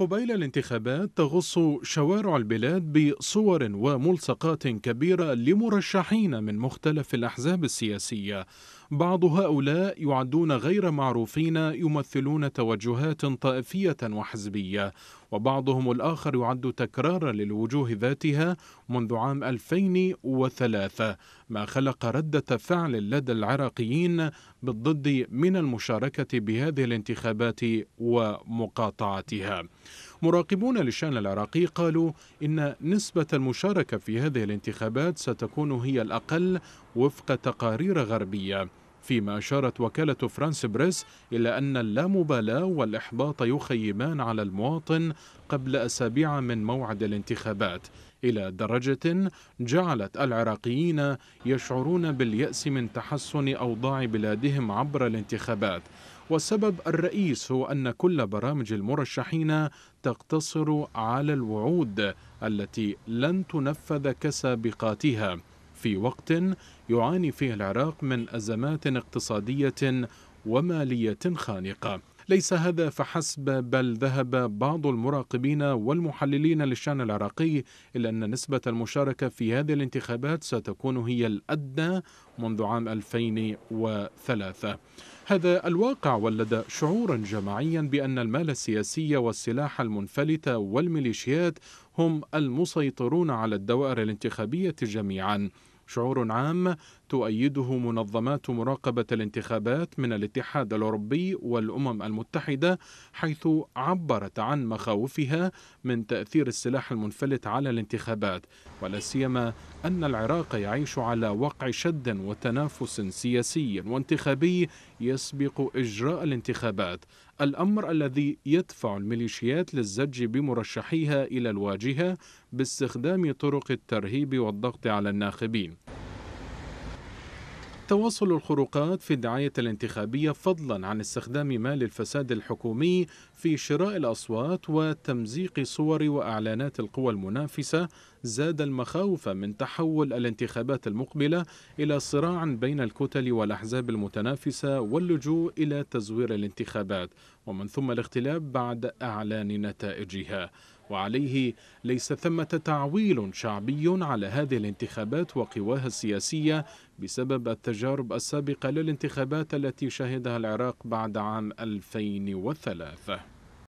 قبيل الانتخابات تغص شوارع البلاد بصور وملصقات كبيرة لمرشحين من مختلف الأحزاب السياسية بعض هؤلاء يعدون غير معروفين يمثلون توجهات طائفية وحزبية وبعضهم الآخر يعد تكرارا للوجوه ذاتها منذ عام 2003 ما خلق ردة فعل لدى العراقيين بالضد من المشاركة بهذه الانتخابات ومقاطعتها مراقبون للشأن العراقي قالوا إن نسبة المشاركة في هذه الانتخابات ستكون هي الأقل وفق تقارير غربية فيما أشارت وكالة فرانس بريس إلى أن اللامبالاة والإحباط يخيمان على المواطن قبل أسابيع من موعد الانتخابات إلى درجة جعلت العراقيين يشعرون باليأس من تحسن أوضاع بلادهم عبر الانتخابات والسبب الرئيس هو أن كل برامج المرشحين تقتصر على الوعود التي لن تنفذ كسابقاتها في وقت يعاني فيه العراق من أزمات اقتصادية ومالية خانقة ليس هذا فحسب بل ذهب بعض المراقبين والمحللين للشان العراقي إلى أن نسبة المشاركة في هذه الانتخابات ستكون هي الأدنى منذ عام 2003 هذا الواقع ولد شعورا جماعيا بأن المال السياسي والسلاح المنفلتة والميليشيات هم المسيطرون على الدوائر الانتخابية جميعا شعور عام تؤيده منظمات مراقبة الانتخابات من الاتحاد الأوروبي والأمم المتحدة حيث عبرت عن مخاوفها من تأثير السلاح المنفلت على الانتخابات ولا سيما أن العراق يعيش على وقع شد وتنافس سياسي وانتخابي يسبق إجراء الانتخابات الأمر الذي يدفع الميليشيات للزج بمرشحيها إلى الواجهة باستخدام طرق الترهيب والضغط على الناخبين توصل الخروقات في الدعاية الانتخابية فضلا عن استخدام مال الفساد الحكومي في شراء الأصوات وتمزيق صور وأعلانات القوى المنافسة زاد المخاوف من تحول الانتخابات المقبلة إلى صراع بين الكتل والأحزاب المتنافسة واللجوء إلى تزوير الانتخابات ومن ثم الاختلاف بعد أعلان نتائجها وعليه ليس ثمة تعويل شعبي على هذه الانتخابات وقواها السياسية بسبب التجارب السابقة للانتخابات التي شهدها العراق بعد عام 2003